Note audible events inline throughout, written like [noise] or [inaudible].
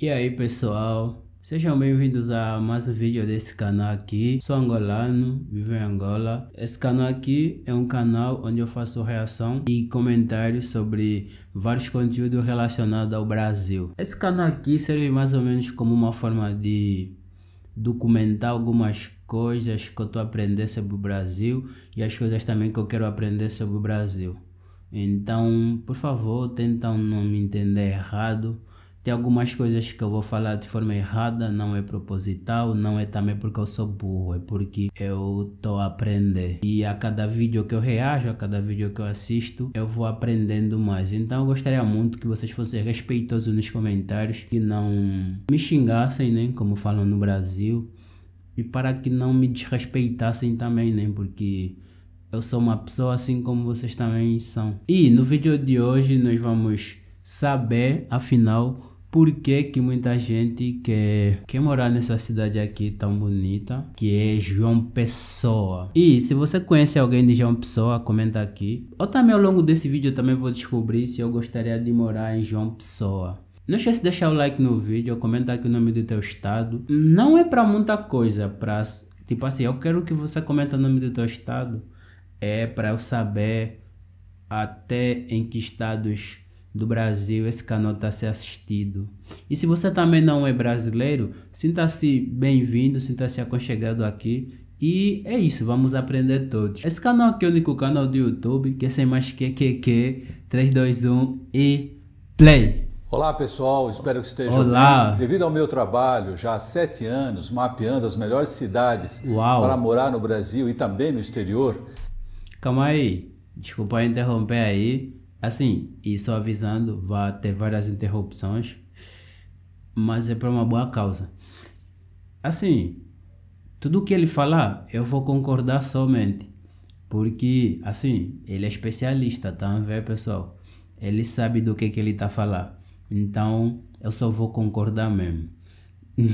E aí pessoal, sejam bem-vindos a mais um vídeo desse canal aqui. Sou angolano, vivo em Angola. Esse canal aqui é um canal onde eu faço reação e comentários sobre vários conteúdos relacionados ao Brasil. Esse canal aqui serve mais ou menos como uma forma de documentar algumas coisas que eu estou aprendendo sobre o Brasil e as coisas também que eu quero aprender sobre o Brasil. Então, por favor, tentam não me entender errado tem algumas coisas que eu vou falar de forma errada, não é proposital, não é também porque eu sou burro, é porque eu tô aprendendo E a cada vídeo que eu reajo, a cada vídeo que eu assisto, eu vou aprendendo mais. Então eu gostaria muito que vocês fossem respeitosos nos comentários, que não me xingassem, né, como falam no Brasil, e para que não me desrespeitassem também, né, porque eu sou uma pessoa assim como vocês também são. E no vídeo de hoje nós vamos saber afinal por que, que muita gente quer, quer morar nessa cidade aqui tão bonita, que é João Pessoa. E se você conhece alguém de João Pessoa, comenta aqui. Ou também ao longo desse vídeo eu também vou descobrir se eu gostaria de morar em João Pessoa. Não esquece de deixar o like no vídeo, comentar aqui o nome do teu estado. Não é para muita coisa, para tipo assim, eu quero que você comente o nome do teu estado, é para eu saber até em que estados do Brasil, esse canal está sendo assistido. E se você também não é brasileiro, sinta-se bem-vindo, sinta-se aconchegado aqui. E é isso, vamos aprender todos. Esse canal aqui é o único canal do YouTube, que é sem mais que QQQ, 321 e play! Olá pessoal, espero que estejam Olá. bem. Devido ao meu trabalho, já há sete anos, mapeando as melhores cidades Uau. para morar no Brasil e também no exterior. Calma aí, desculpa interromper aí, Assim, e só avisando, vai ter várias interrupções, mas é para uma boa causa. Assim, tudo que ele falar, eu vou concordar somente, porque assim, ele é especialista, tá vendo pessoal? Ele sabe do que que ele tá falando. Então, eu só vou concordar mesmo. [laughs]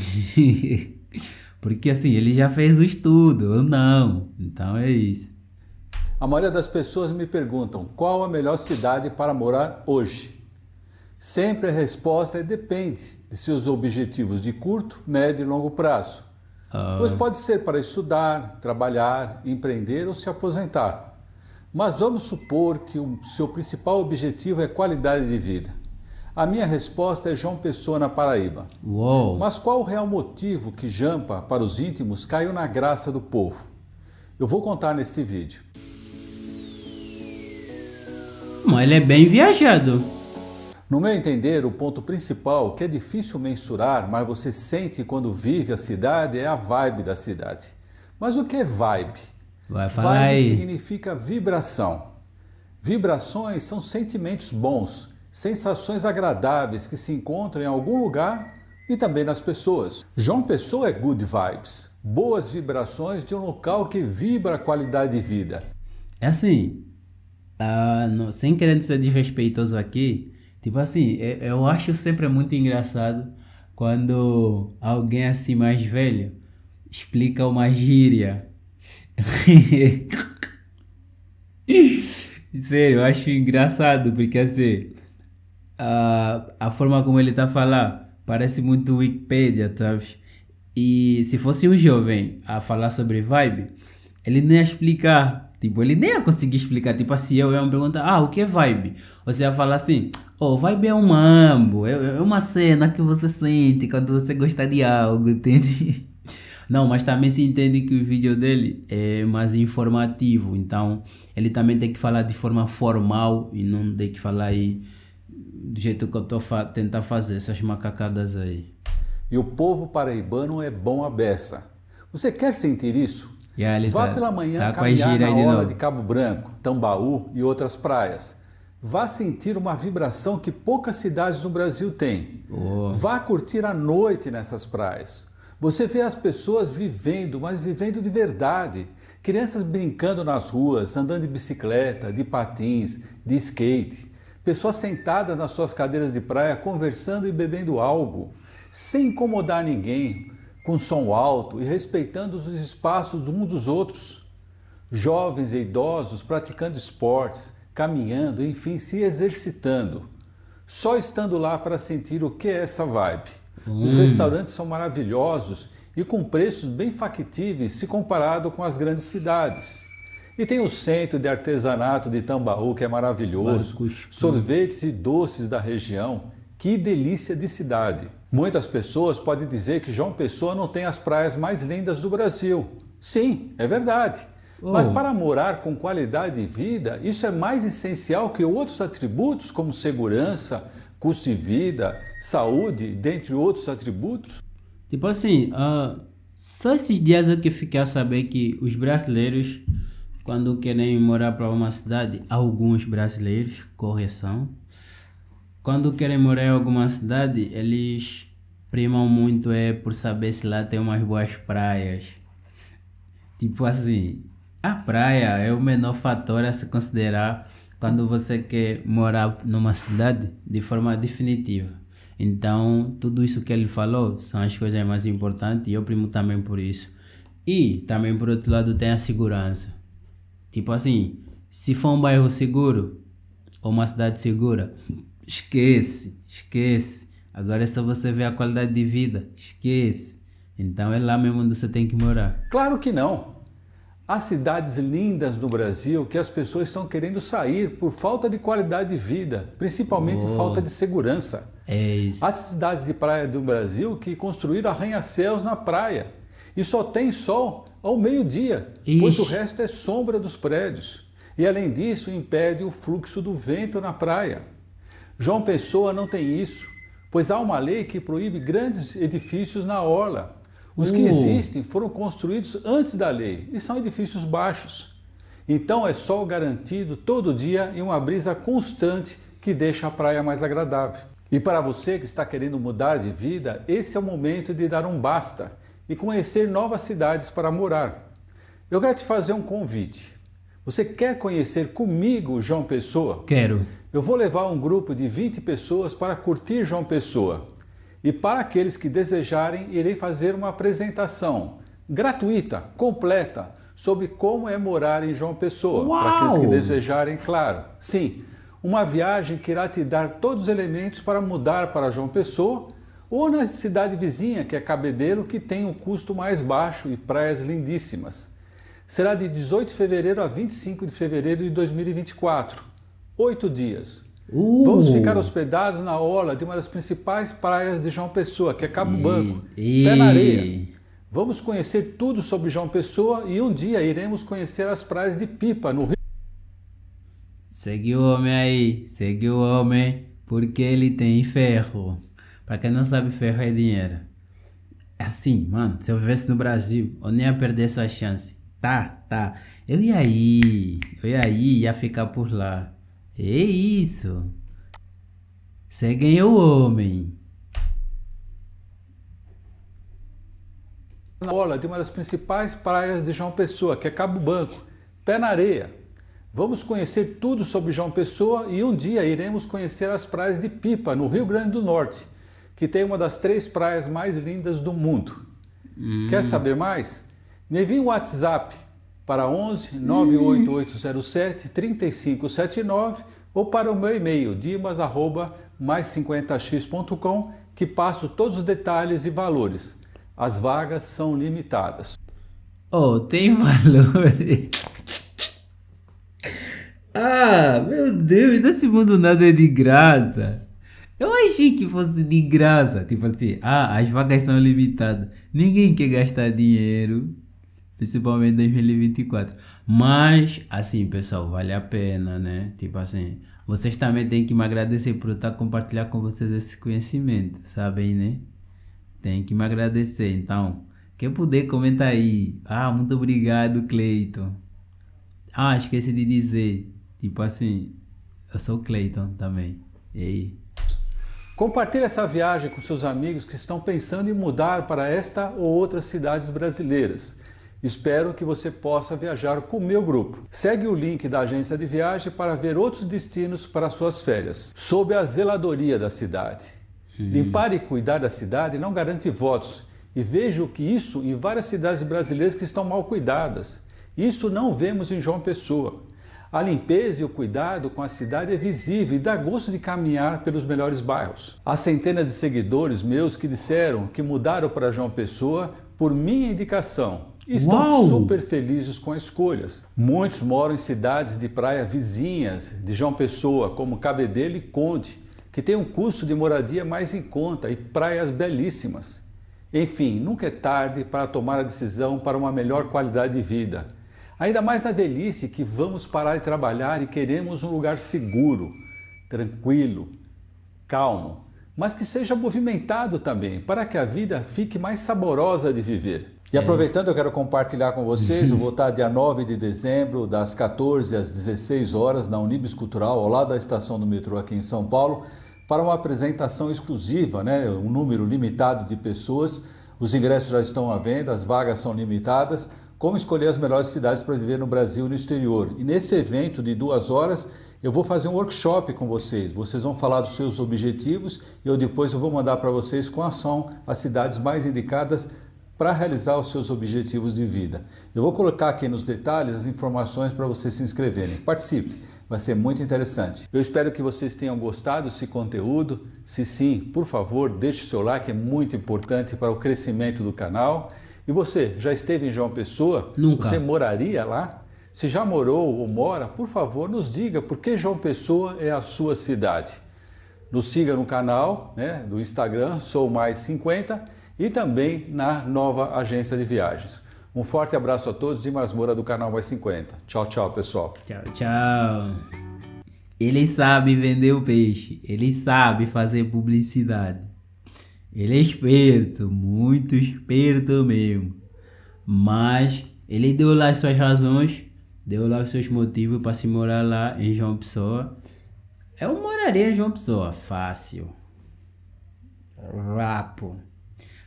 porque assim, ele já fez o estudo, eu não. Então é isso. A maioria das pessoas me perguntam qual a melhor cidade para morar hoje. Sempre a resposta é depende de seus objetivos de curto, médio e longo prazo. Ah. Pois pode ser para estudar, trabalhar, empreender ou se aposentar. Mas vamos supor que o seu principal objetivo é qualidade de vida. A minha resposta é João Pessoa na Paraíba. Uou. Mas qual o real motivo que Jampa, para os íntimos, caiu na graça do povo? Eu vou contar neste vídeo. Mas ele é bem viajado. No meu entender, o ponto principal, que é difícil mensurar, mas você sente quando vive a cidade, é a vibe da cidade. Mas o que é vibe? Vai falar vibe aí. significa vibração. Vibrações são sentimentos bons, sensações agradáveis que se encontram em algum lugar e também nas pessoas. João Pessoa é good vibes, boas vibrações de um local que vibra a qualidade de vida. É assim, ah, não, sem querer ser desrespeitoso aqui, tipo assim, eu, é, eu acho sempre muito engraçado quando alguém assim mais velho explica uma gíria. [laughs] Sério, eu acho engraçado, porque assim, a, a forma como ele tá falando parece muito Wikipedia, sabe? E se fosse um jovem a falar sobre vibe, ele não ia explicar. Tipo, ele nem ia conseguir explicar. Tipo, assim, eu ia me perguntar, ah, o que é vibe? Você ia falar assim, oh, vibe é um mambo, é, é, uma cena que você sente quando você gosta de algo, [laughs] entende? Não, mas também se entende que o vídeo dele é mais informativo, então ele também tem que falar de forma formal e não tem que falar aí do jeito que eu estou fa tentar fazer essas macacadas aí. E o povo paraibano é bom à beça. Você quer sentir isso? E aí, Vá tá, pela manhã tá caminhar na orla de, de Cabo Branco, Tambaú e outras praias. Vá sentir uma vibração que poucas cidades no Brasil têm. Oh. Vá curtir a noite nessas praias. Você vê as pessoas vivendo, mas vivendo de verdade. Crianças brincando nas ruas, andando de bicicleta, de patins, de skate. Pessoas sentadas nas suas cadeiras de praia conversando e bebendo algo, sem incomodar ninguém, com som alto e respeitando os espaços um dos outros. Jovens e idosos praticando esportes, caminhando, enfim, se exercitando. Só estando lá para sentir o que é essa vibe. Hum. Os restaurantes são maravilhosos e com preços bem factíveis se comparado com as grandes cidades. E tem o centro de artesanato de Tambaú, que é maravilhoso, sorvetes e doces da região, que delícia de cidade! Muitas pessoas podem dizer que João Pessoa não tem as praias mais lindas do Brasil. Sim, é verdade. Mas oh. para morar com qualidade de vida, isso é mais essencial que outros atributos como segurança, custo de vida, saúde, dentre outros atributos. Tipo assim, uh, só esses dias eu que fiquei a saber que os brasileiros, quando querem morar para uma cidade, alguns brasileiros, correção, quando querem morar em alguma cidade, eles primam muito é por saber se lá tem umas boas praias. Tipo assim, a praia é o menor fator a se considerar quando você quer morar numa cidade de forma definitiva. Então, tudo isso que ele falou são as coisas mais importantes e eu primo também por isso. E também, por outro lado, tem a segurança. Tipo assim, se for um bairro seguro ou uma cidade segura, Esquece, esquece. Agora é só você ver a qualidade de vida. Esquece. Então é lá mesmo onde você tem que morar. Claro que não. Há cidades lindas no Brasil que as pessoas estão querendo sair por falta de qualidade de vida, principalmente oh, falta de segurança. É isso. Há cidades de praia do Brasil que construíram arranha-céus na praia e só tem sol ao meio-dia, pois o resto é sombra dos prédios. E além disso, impede o fluxo do vento na praia. João Pessoa não tem isso, pois há uma lei que proíbe grandes edifícios na orla. Os que uh. existem foram construídos antes da lei e são edifícios baixos. Então é sol garantido todo dia e uma brisa constante que deixa a praia mais agradável. E para você que está querendo mudar de vida, esse é o momento de dar um basta e conhecer novas cidades para morar. Eu quero te fazer um convite. Você quer conhecer comigo João Pessoa? Quero. Eu vou levar um grupo de 20 pessoas para curtir João Pessoa. E para aqueles que desejarem, irei fazer uma apresentação gratuita, completa, sobre como é morar em João Pessoa. Uau! Para aqueles que desejarem, claro. Sim, uma viagem que irá te dar todos os elementos para mudar para João Pessoa ou na cidade vizinha, que é Cabedelo, que tem um custo mais baixo e praias lindíssimas será de 18 de fevereiro a 25 de fevereiro de 2024. Oito dias. Uh. Vamos ficar hospedados na orla de uma das principais praias de João Pessoa, que é Cabo Banco, pé na areia. Vamos conhecer tudo sobre João Pessoa e um dia iremos conhecer as praias de Pipa, no Rio. Segue o homem aí, segue o homem, porque ele tem ferro. Para quem não sabe, ferro é dinheiro. É assim, mano, se eu vivesse no Brasil, eu nem ia perder essa chance. Tá, tá. Eu ia aí, eu ia aí, ia ficar por lá. É isso. Você ganhou o homem. Na bola de uma das principais praias de João Pessoa, que é Cabo Banco, pé na areia. Vamos conhecer tudo sobre João Pessoa e um dia iremos conhecer as praias de Pipa, no Rio Grande do Norte, que tem uma das três praias mais lindas do mundo. Hum. Quer saber mais? Me envie um WhatsApp para 11 98807 3579 ou para o meu e-mail dimas@mais50x.com que passo todos os detalhes e valores. As vagas são limitadas. Oh, tem [laughs] valores. ah, meu Deus, nesse mundo nada é de graça. Eu achei que fosse de graça, tipo assim, ah, as vagas são limitadas. Ninguém quer gastar dinheiro principalmente 2024. Mas, assim, pessoal, vale a pena, né? Tipo assim, vocês também têm que me agradecer por eu estar compartilhando com vocês esse conhecimento, sabem, né? Tem que me agradecer. Então, quem puder, comenta aí. Ah, muito obrigado, Cleiton. Ah, esqueci de dizer. Tipo assim, eu sou o Cleiton também. E aí? Compartilhe essa viagem com seus amigos que estão pensando em mudar para esta ou outras cidades brasileiras. Espero que você possa viajar com o meu grupo. Segue o link da agência de viagem para ver outros destinos para suas férias, sob a zeladoria da cidade. Hum. Limpar e cuidar da cidade não garante votos, e vejo que isso em várias cidades brasileiras que estão mal cuidadas. Isso não vemos em João Pessoa. A limpeza e o cuidado com a cidade é visível e dá gosto de caminhar pelos melhores bairros. Há centenas de seguidores meus que disseram que mudaram para João Pessoa por minha indicação e estão Uau! super felizes com as escolhas. Muitos moram em cidades de praia vizinhas de João Pessoa, como Cabedelo e Conde, que tem um custo de moradia mais em conta e praias belíssimas. Enfim, nunca é tarde para tomar a decisão para uma melhor qualidade de vida. Ainda mais na velhice que vamos parar de trabalhar e queremos um lugar seguro, tranquilo, calmo, mas que seja movimentado também, para que a vida fique mais saborosa de viver. E aproveitando, eu quero compartilhar com vocês, eu vou estar dia 9 de dezembro, das 14 às 16 horas, na Unibis Cultural, ao lado da estação do metrô aqui em São Paulo, para uma apresentação exclusiva, né? um número limitado de pessoas. Os ingressos já estão à venda, as vagas são limitadas. Como escolher as melhores cidades para viver no Brasil e no exterior. E nesse evento de duas horas, eu vou fazer um workshop com vocês. Vocês vão falar dos seus objetivos e eu depois eu vou mandar para vocês quais são as cidades mais indicadas para realizar os seus objetivos de vida. Eu vou colocar aqui nos detalhes as informações para vocês se inscreverem. Participe, vai ser muito interessante. Eu espero que vocês tenham gostado desse conteúdo. Se sim, por favor, deixe seu like, é muito importante para o crescimento do canal. E você, já esteve em João Pessoa? Nunca. Você moraria lá? Se já morou ou mora, por favor, nos diga por que João Pessoa é a sua cidade. Nos siga no canal né, do Instagram, sou mais 50 e também na nova agência de viagens. Um forte abraço a todos de Masmora do canal Mais 50. Tchau, tchau, pessoal. Tchau, tchau. Ele sabe vender o peixe, ele sabe fazer publicidade. Ele é esperto, muito esperto mesmo. Mas ele deu lá as suas razões, deu lá os seus motivos para se morar lá em João Pessoa. Eu moraria em João Pessoa, fácil. Rapo.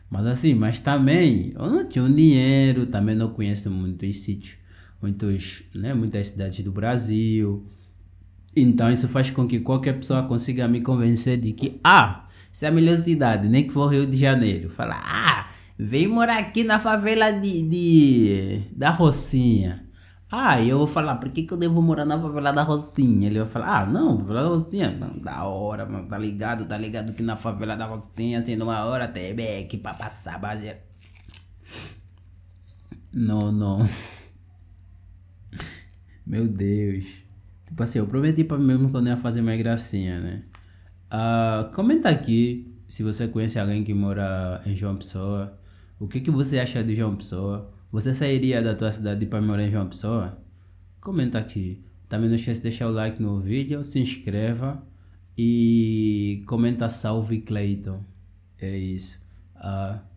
Mas assim, mas também eu não tinha um dinheiro, também não conheço muitos sítios, muitos, né, muitas cidades do Brasil. Então isso faz com que qualquer pessoa consiga me convencer de que, ah, se é a melhor cidade, nem que for Rio de Janeiro. Falar, ah, vem morar aqui na favela de, de da Rocinha. Ah, eu vou falar, por que, que eu devo morar na favela da Rocinha? Ele vai falar, ah, não, favela da Rocinha, não, da hora, mano, tá ligado? Tá ligado que na favela da Rocinha, assim, numa hora, tem beck pra passar, baseira. Não, não. [laughs] Meu Deus. Tipo assim, eu prometi pra mim mesmo que eu não ia fazer mais gracinha, né? Uh, comenta aqui se você conhece alguém que mora em João Pessoa. O que, que você acha de João Pessoa? Você sairia da tua cidade para morar em João Pessoa? Comenta aqui. Também tá não esqueça de deixar o like no vídeo, se inscreva e comenta salve Clayton. É isso. Uh,